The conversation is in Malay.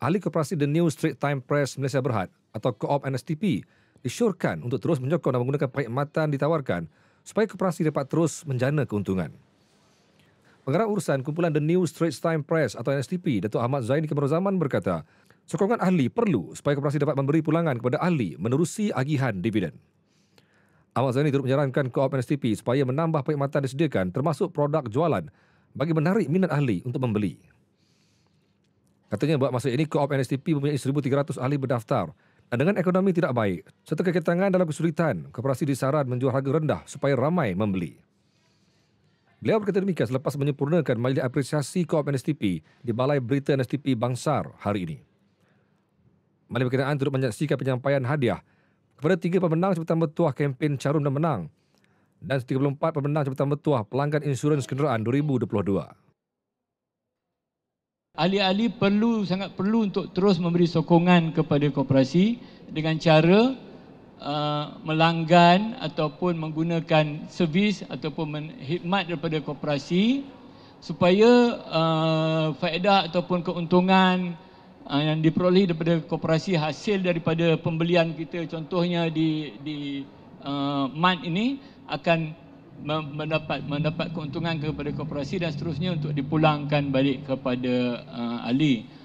ahli koperasi The New Street Time Press Malaysia Berhad atau co NSTP disyorkan untuk terus menyokong dan menggunakan perkhidmatan ditawarkan supaya koperasi dapat terus menjana keuntungan. Pengarah urusan kumpulan The New Street Time Press atau NSTP, Datuk Ahmad Zaini Kemarul berkata, sokongan ahli perlu supaya koperasi dapat memberi pulangan kepada ahli menerusi agihan dividen. Ahmad Zaini turut menyarankan co NSTP supaya menambah perkhidmatan disediakan termasuk produk jualan bagi menarik minat ahli untuk membeli. Katanya buat masa ini co NSTP mempunyai 1,300 ahli berdaftar. Dan dengan ekonomi tidak baik, serta kekitangan dalam kesulitan, koperasi disaran menjual harga rendah supaya ramai membeli. Beliau berkata demikian selepas menyempurnakan majlis apresiasi co NSTP di Balai Berita NSTP Bangsar hari ini. Majlis berkenaan turut menyaksikan penyampaian hadiah kepada tiga pemenang jabatan bertuah kempen Carum dan Menang dan 34 pemenang jabatan bertuah pelanggan insurans kenderaan 2022 ahli-ahli perlu sangat perlu untuk terus memberi sokongan kepada koperasi dengan cara uh, melanggan ataupun menggunakan servis ataupun khidmat daripada koperasi supaya uh, faedah ataupun keuntungan uh, yang diperoleh daripada koperasi hasil daripada pembelian kita contohnya di di uh, mat ini akan mendapat mendapat keuntungan kepada korporasi dan seterusnya untuk dipulangkan balik kepada uh, ahli